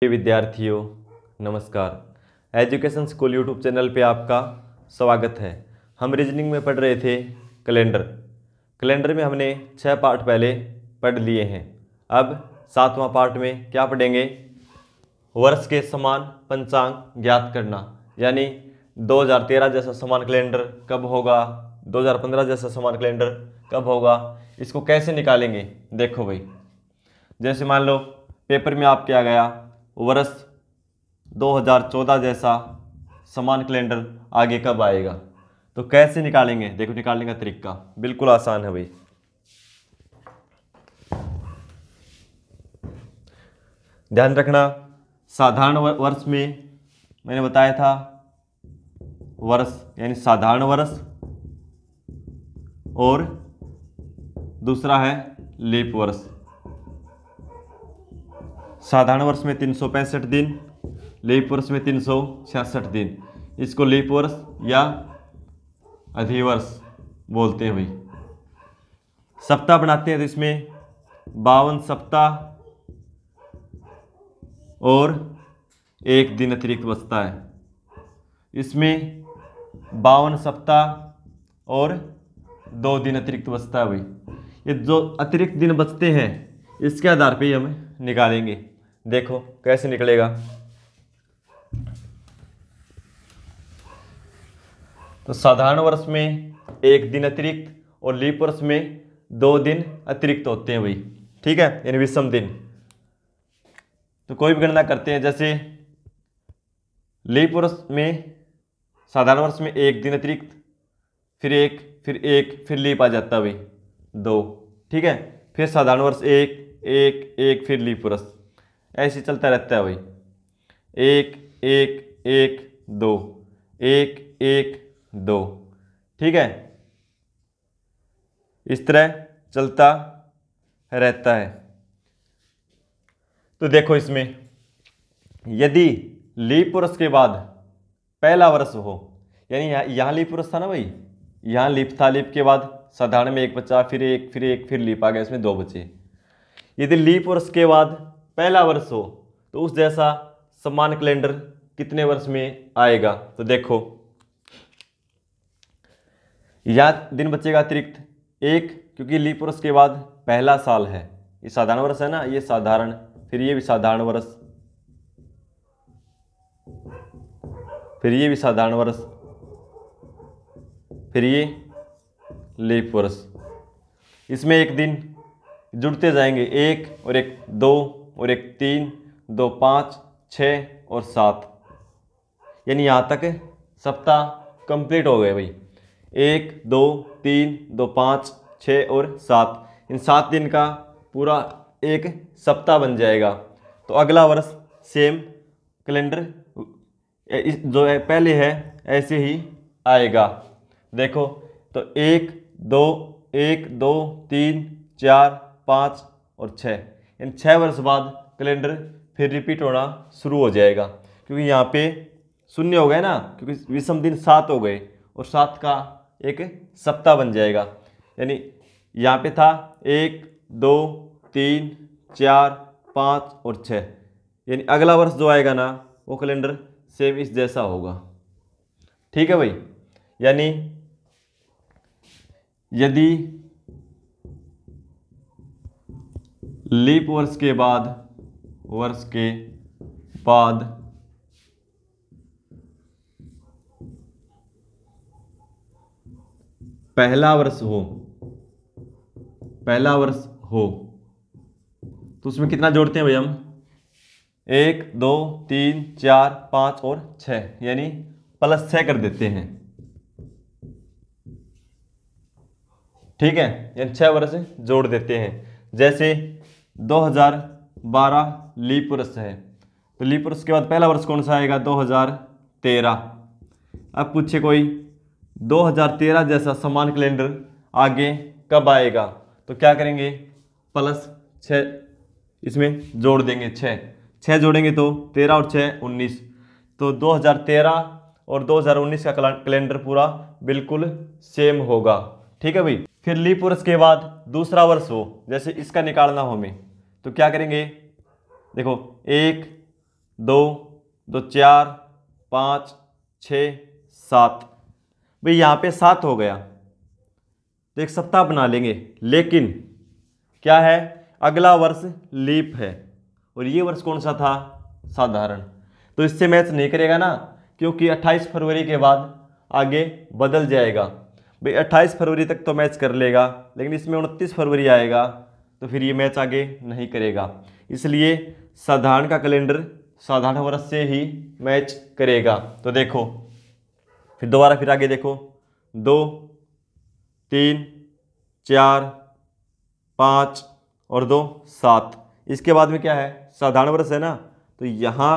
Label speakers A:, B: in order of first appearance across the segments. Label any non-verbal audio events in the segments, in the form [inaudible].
A: प्रिय विद्यार्थियों नमस्कार एजुकेशन स्कूल यूट्यूब चैनल पे आपका स्वागत है हम रीजनिंग में पढ़ रहे थे कैलेंडर कैलेंडर में हमने छः पार्ट पहले पढ़ लिए हैं अब सातवां पार्ट में क्या पढ़ेंगे वर्ष के समान पंचांग ज्ञात करना यानी 2013 जैसा समान कैलेंडर कब होगा 2015 जैसा समान कैलेंडर कब होगा इसको कैसे निकालेंगे देखो भाई जैसे मान लो पेपर में आपके आ गया वर्ष 2014 जैसा समान कैलेंडर आगे कब आएगा तो कैसे निकालेंगे देखो निकालने का तरीका बिल्कुल आसान है भाई ध्यान रखना साधारण वर्ष में मैंने बताया था वर्ष यानी साधारण वर्ष और दूसरा है लीप वर्ष साधारण वर्ष में तीन दिन लीप वर्ष में तीन दिन इसको लीप वर्ष या अधिवर्ष बोलते हुए सप्ताह बनाते हैं तो इसमें बावन सप्ताह और एक दिन अतिरिक्त बचता है इसमें बावन सप्ताह और दो दिन अतिरिक्त बचता है भाई ये जो अतिरिक्त दिन बचते हैं इसके आधार पे हम निकालेंगे देखो कैसे निकलेगा तो साधारण वर्ष में एक दिन अतिरिक्त और लीप वर्ष में दो दिन अतिरिक्त होते हैं भाई ठीक है यानी विषम दिन तो कोई भी गणना करते हैं जैसे लीप वर्ष में साधारण वर्ष में एक दिन अतिरिक्त फिर एक फिर एक फिर लीप आ जाता है भाई दो ठीक है फिर साधारण वर्ष एक एक एक फिर लीप वर्ष ऐसे चलता रहता है भाई एक एक एक दो एक एक दो ठीक है इस तरह चलता रहता है तो देखो इसमें यदि लीप वर्ष के बाद पहला वर्ष हो यानी यहाँ लीप वर्ष था ना भाई यहाँ लीप था लीप के बाद साधारण में एक बच्चा फिर एक फिर एक फिर लीप आ गया इसमें दो बच्चे यदि लीप वर्ष के बाद पहला वर्ष हो तो उस जैसा समान कैलेंडर कितने वर्ष में आएगा तो देखो या दिन बचेगा अतिरिक्त एक क्योंकि लीप वर्ष के बाद पहला साल है ये साधारण वर्ष है ना ये साधारण फिर ये भी साधारण वर्ष फिर ये भी साधारण वर्ष फिर ये लीप वर्ष इसमें एक दिन जुड़ते जाएंगे एक और एक दो और एक तीन दो पाँच छः और सात यानी यहाँ तक सप्ताह कंप्लीट हो गए भाई एक दो तीन दो पाँच छः और सात इन सात दिन का पूरा एक सप्ताह बन जाएगा तो अगला वर्ष सेम कैलेंडर जो है पहले है ऐसे ही आएगा देखो तो एक दो एक दो तीन चार पाँच और छः यानी छः वर्ष बाद कैलेंडर फिर रिपीट होना शुरू हो जाएगा क्योंकि यहाँ पे शून्य हो गए ना क्योंकि विषम दिन सात हो गए और सात का एक सप्ताह बन जाएगा यानी यहाँ पे था एक दो तीन चार पाँच और छः यानी अगला वर्ष जो आएगा ना वो कैलेंडर सेम इस जैसा होगा ठीक है भाई यानी यदि लीप वर्ष के बाद वर्ष के बाद पहला वर्ष हो पहला वर्ष हो तो उसमें कितना जोड़ते हैं भाई हम एक दो तीन चार पाँच और छ यानी प्लस छ कर देते हैं ठीक है यानी छः वर्ष जोड़ देते हैं जैसे 2012 लीप वर्ष है तो लीप वर्ष के बाद पहला वर्ष कौन सा आएगा 2013 अब पूछे कोई 2013 जैसा समान कैलेंडर आगे कब आएगा तो क्या करेंगे प्लस छ इसमें जोड़ देंगे छः छः जोड़ेंगे तो तेरह और छः उन्नीस तो 2013 और 2019 का कैलेंडर पूरा बिल्कुल सेम होगा ठीक है भाई फिर लीप वर्ष के बाद दूसरा वर्ष हो जैसे इसका निकालना हो हमें तो क्या करेंगे देखो एक दो दो चार पाँच छ सात भाई यहाँ पे सात हो गया तो एक सप्ताह बना लेंगे लेकिन क्या है अगला वर्ष लीप है और ये वर्ष कौन सा था साधारण तो इससे मैच नहीं करेगा ना क्योंकि 28 फरवरी के बाद आगे बदल जाएगा भाई 28 फरवरी तक तो मैच कर लेगा लेकिन इसमें 29 फरवरी आएगा तो फिर ये मैच आगे नहीं करेगा इसलिए साधारण का कैलेंडर साधारण वर्ष से ही मैच करेगा तो देखो फिर दोबारा फिर आगे देखो दो तीन चार पाँच और दो सात इसके बाद में क्या है साधारण वर्ष है ना तो यहाँ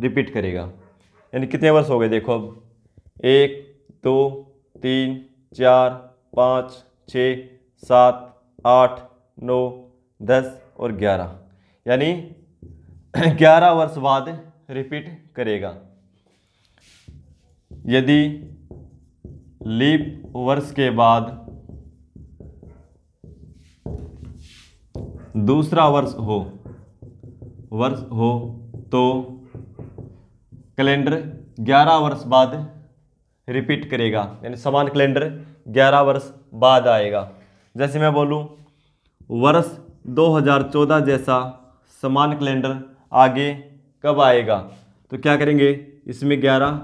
A: रिपीट करेगा यानी कितने वर्ष हो गए देखो अब एक दो तीन चार पाँच छ सात आठ नौ दस और ग्यारह यानी [clears throat] ग्यारह वर्ष बाद रिपीट करेगा यदि लीप वर्ष के बाद दूसरा वर्ष हो वर्ष हो तो कैलेंडर 11 वर्ष बाद रिपीट करेगा यानी समान कैलेंडर 11 वर्ष बाद आएगा जैसे मैं बोलूँ वर्ष 2014 जैसा समान कैलेंडर आगे कब आएगा तो क्या करेंगे इसमें 11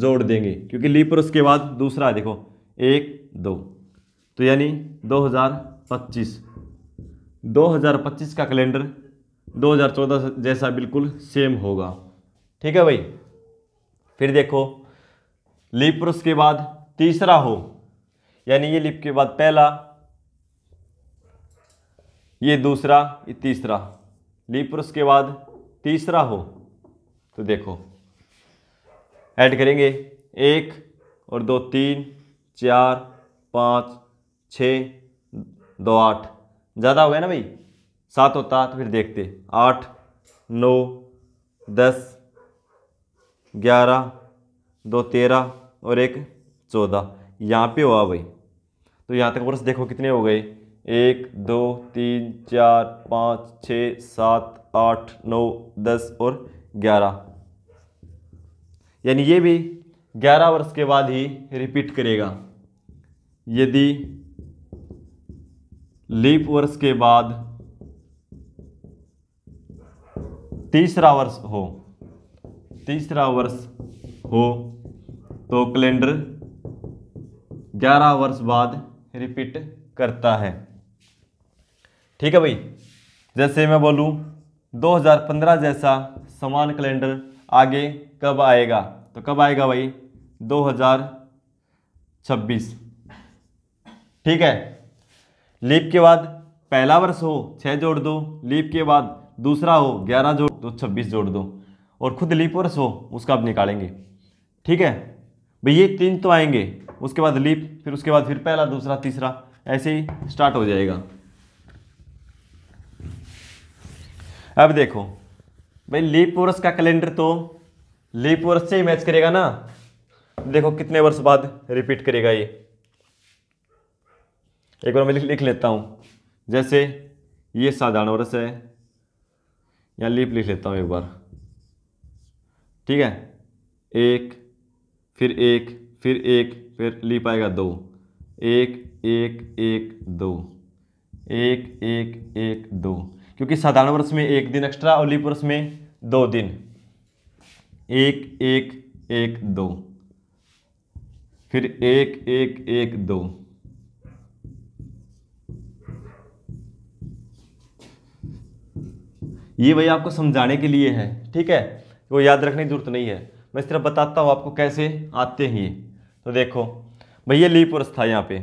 A: जोड़ देंगे क्योंकि लीप और उसके बाद दूसरा देखो एक दो तो यानी 2025 2025 का कैलेंडर 2014 जैसा बिल्कुल सेम होगा ठीक है भाई फिर देखो लीप और उसके बाद तीसरा हो यानी ये लिप के बाद पहला ये दूसरा ये तीसरा ली पुरुष के बाद तीसरा हो तो देखो ऐड करेंगे एक और दो तीन चार पाँच छ दो आठ ज़्यादा हो गया ना भाई सात होता तो फिर देखते आठ नौ दस ग्यारह दो तेरह और एक चौदह यहाँ पे हुआ भाई तो यहाँ तक वर्ष देखो कितने हो गए एक दो तीन चार पाँच छः सात आठ नौ दस और ग्यारह यानी ये भी ग्यारह वर्ष के बाद ही रिपीट करेगा यदि लीप वर्ष के बाद तीसरा वर्ष हो तीसरा वर्ष हो तो कैलेंडर ग्यारह वर्ष बाद रिपीट करता है ठीक है भाई जैसे मैं बोलूँ 2015 जैसा समान कैलेंडर आगे कब आएगा तो कब आएगा भाई 2026 ठीक है लीप के बाद पहला वर्ष हो छः जोड़ दो लीप के बाद दूसरा हो ग्यारह जोड़ दो छब्बीस जोड़ दो और खुद लीप वर्ष हो उसका आप निकालेंगे ठीक है भाई ये तीन तो आएंगे उसके बाद लीप फिर उसके बाद फिर पहला दूसरा तीसरा ऐसे ही स्टार्ट हो जाएगा अब देखो भाई लीप वर्ष का कैलेंडर तो लीप वर्ष से ही मैच करेगा ना देखो कितने वर्ष बाद रिपीट करेगा ये एक बार मैं लिख लिख लेता हूँ जैसे ये साधारण वर्ष है या लीप लिख लेता हूँ एक बार ठीक है एक फिर एक फिर एक फिर लीप आएगा दो एक एक एक दो एक एक एक दो क्योंकि साधारण वर्ष में एक दिन एक्स्ट्रा और लीप वर्ष में दो दिन एक एक एक दो फिर एक एक एक दो ये भाई आपको समझाने के लिए है ठीक है वो याद रखने की जरूरत नहीं है मैं इस तरह बताता हूँ आपको कैसे आते हैं ये तो देखो भैया लीप वर्ष था यहाँ पे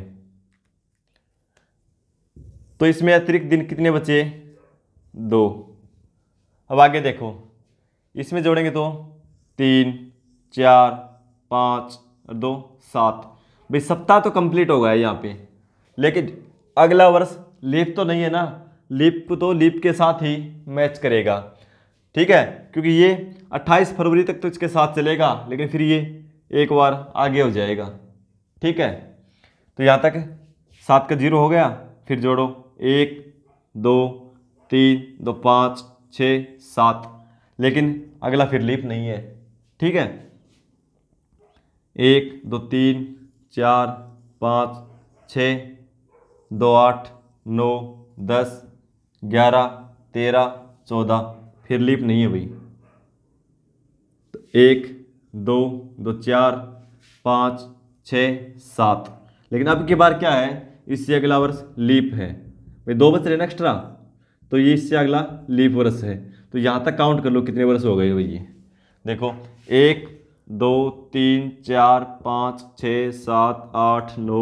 A: तो इसमें अतिरिक्त दिन कितने बचे दो अब आगे देखो इसमें जोड़ेंगे तो तीन चार पाँच और दो सात भाई सप्ताह तो कंप्लीट हो गया है यहाँ पे लेकिन अगला वर्ष लीप तो नहीं है ना लीप तो लीप के साथ ही मैच करेगा ठीक है क्योंकि ये 28 फरवरी तक तो इसके साथ चलेगा लेकिन फिर ये एक बार आगे हो जाएगा ठीक है तो यहाँ तक सात का जीरो हो गया फिर जोड़ो एक दो तीन दो पाँच छ सात लेकिन अगला फिर लीप नहीं है ठीक है एक दो तीन चार पाँच छ दो आठ नौ दस ग्यारह तेरह चौदह फिर लीप नहीं है भाई तो एक दो दो चार पाँच छ सात लेकिन अब की बार क्या है इससे अगला वर्ष लीप है भाई दो बच रहे ना एक्स्ट्रा तो ये इससे अगला लीप वर्ष है तो यहाँ तक काउंट कर लो कितने वर्ष हो गए हो ये देखो एक दो तीन चार पाँच छः सात आठ नौ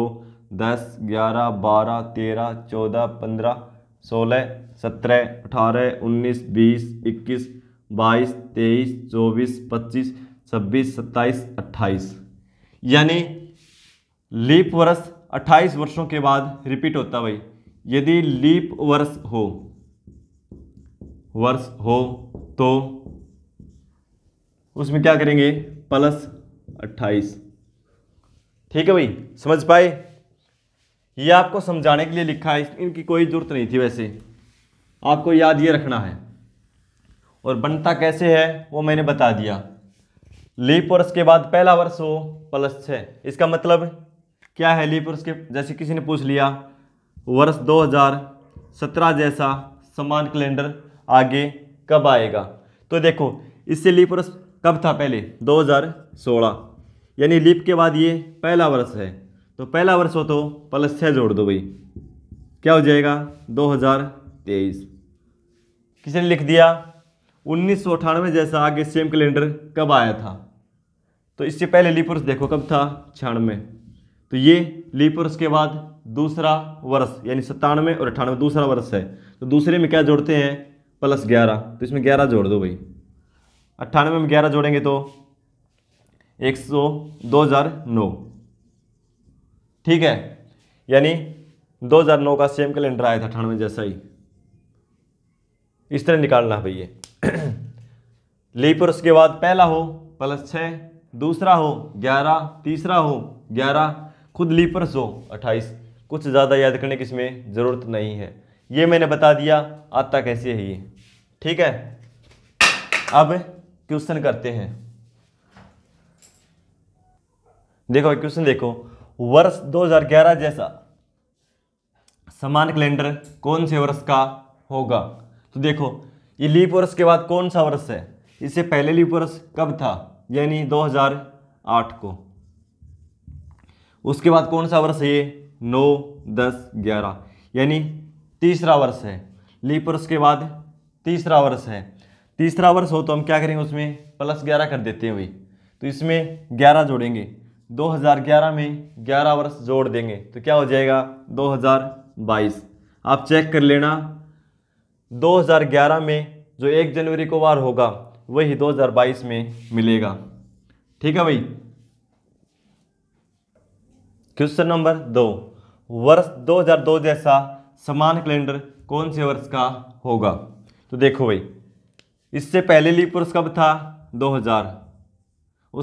A: दस ग्यारह बारह तेरह चौदह पंद्रह सोलह सत्रह अठारह उन्नीस बीस इक्कीस बाईस तेईस चौबीस पच्चीस छब्बीस सत्ताईस अट्ठाईस यानी लीप वर्ष अट्ठाईस वर्षों के बाद रिपीट होता भाई यदि लीप वर्ष हो वर्ष हो तो उसमें क्या करेंगे प्लस अट्ठाईस ठीक है भाई समझ पाए ये आपको समझाने के लिए लिखा है इनकी कोई ज़रूरत नहीं थी वैसे आपको याद ये रखना है और बनता कैसे है वो मैंने बता दिया लीप वर्ष के बाद पहला वर्ष हो प्लस छः इसका मतलब क्या है लीप वर्ष के जैसे किसी ने पूछ लिया वर्ष 2017 जैसा समान कैलेंडर आगे कब आएगा तो देखो इससे लीप वर्ष कब था पहले 2016 यानी लीप के बाद ये पहला वर्ष है तो पहला वर्ष हो तो प्लस छः जोड़ दो भाई क्या हो जाएगा 2023 किसी ने लिख दिया उन्नीस जैसा आगे सेम कैलेंडर कब आया था तो इससे पहले लीप वर्ष देखो कब था छियानवे तो ये लीप वर्ष के बाद दूसरा वर्ष यानी सत्तानवे और अठानवे दूसरा वर्ष है तो दूसरे में क्या जोड़ते हैं प्लस ग्यारह तो इसमें ग्यारह जोड़ दो भाई अट्ठानवे में ग्यारह जोड़ेंगे तो एक सौ दो हज़ार नौ ठीक है यानी दो हज़ार नौ का सेम कैलेंडर आया था अठानवे जैसा ही इस तरह निकालना है भैया लीप और उसके बाद पहला हो प्लस छः दूसरा हो ग्यारह तीसरा हो ग्यारह खुद लीपर हो अट्ठाईस कुछ ज़्यादा याद करने की इसमें ज़रूरत नहीं है ये मैंने बता दिया आता कैसे है ये ठीक है अब क्वेश्चन करते हैं देखो क्वेश्चन देखो वर्ष 2011 जैसा समान कैलेंडर कौन से वर्ष का होगा तो देखो ये लीप वर्ष के बाद कौन सा वर्ष है इससे पहले लीप वर्ष कब था यानी 2008 को उसके बाद कौन सा वर्ष है ये नौ दस ग्यारह यानी तीसरा वर्ष है लीप वर्ष के बाद तीसरा वर्ष है तीसरा वर्ष हो तो हम क्या करेंगे उसमें प्लस ग्यारह कर देते हैं भाई तो इसमें ग्यारह जोड़ेंगे 2011 में 11 वर्ष जोड़ देंगे तो क्या हो जाएगा 2022 आप चेक कर लेना 2011 में जो एक जनवरी को वार होगा वही 2022 में मिलेगा ठीक है भाई क्वेश्चन नंबर दो वर्ष 2002 जैसा समान कैलेंडर कौन से वर्ष का होगा तो देखो भाई इससे पहले लीप वर्ष कब था 2000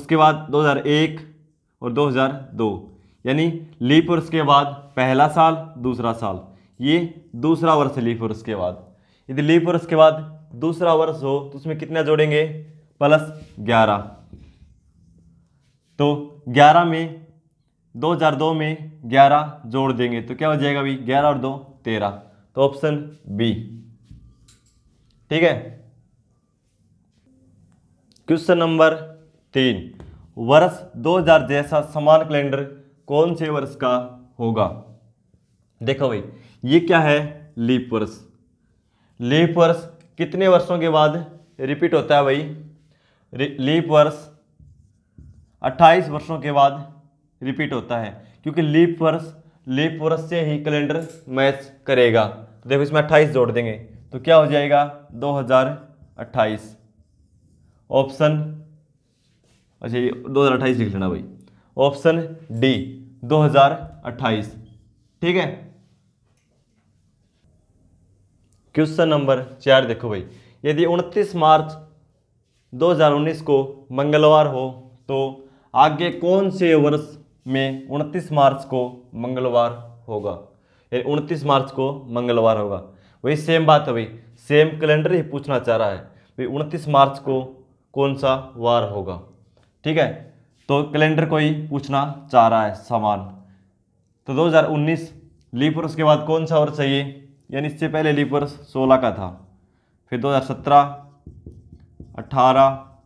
A: उसके बाद 2001 और 2002 यानी लीप वर्ष के बाद पहला साल दूसरा साल ये दूसरा वर्ष है लीप वर्ष के बाद यदि लीप वर्ष के बाद दूसरा वर्ष हो तो उसमें कितना जोड़ेंगे प्लस ग्यारह तो ग्यारह में 2002 में 11 जोड़ देंगे तो क्या हो जाएगा भाई 11 और दो तेरह तो ऑप्शन बी ठीक है क्वेश्चन नंबर तीन वर्ष 2000 जैसा समान कैलेंडर कौन से वर्ष का होगा देखो भाई ये क्या है लीप वर्ष लीप वर्ष कितने वर्षों के बाद रिपीट होता है भाई लीप वर्ष 28 वर्षों के बाद रिपीट होता है क्योंकि लीप वर्ष लीप वर्ष से ही कैलेंडर मैच करेगा तो देखो इसमें 28 जोड़ देंगे तो क्या हो जाएगा 2028 ऑप्शन अच्छा ये दो लिख लेना भाई ऑप्शन डी 2028 ठीक है क्वेश्चन नंबर चार देखो भाई यदि 29 मार्च 2019 को मंगलवार हो तो आगे कौन से वर्ष में 29 मार्च को मंगलवार होगा उनतीस मार्च को मंगलवार होगा वही सेम बात है भाई सेम कैलेंडर ही पूछना चाह रहा है भाई उनतीस मार्च को कौन सा वार होगा ठीक है तो कैलेंडर को ही पूछना चाह रहा है सामान तो 2019 लीप वर्ष के बाद कौन सा और चाहिए यानी इससे पहले लीप वर्ष सोलह का था फिर 2017 18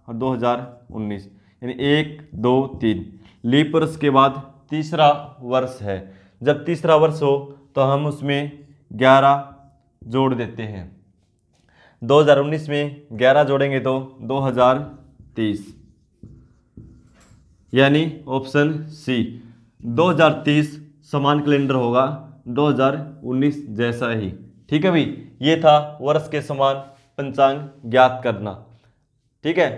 A: और 2019 यानी एक दो तीन लीप वर्ष के बाद तीसरा वर्ष है जब तीसरा वर्ष हो तो हम उसमें ग्यारह जोड़ देते हैं 2019 में 11 जोड़ेंगे तो 2030 यानी ऑप्शन सी 2030 समान कैलेंडर होगा 2019 जैसा ही ठीक है भाई ये था वर्ष के समान पंचांग ज्ञात करना ठीक है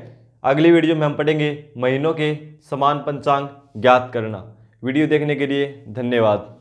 A: अगली वीडियो में हम पढ़ेंगे महीनों के समान पंचांग ज्ञात करना वीडियो देखने के लिए धन्यवाद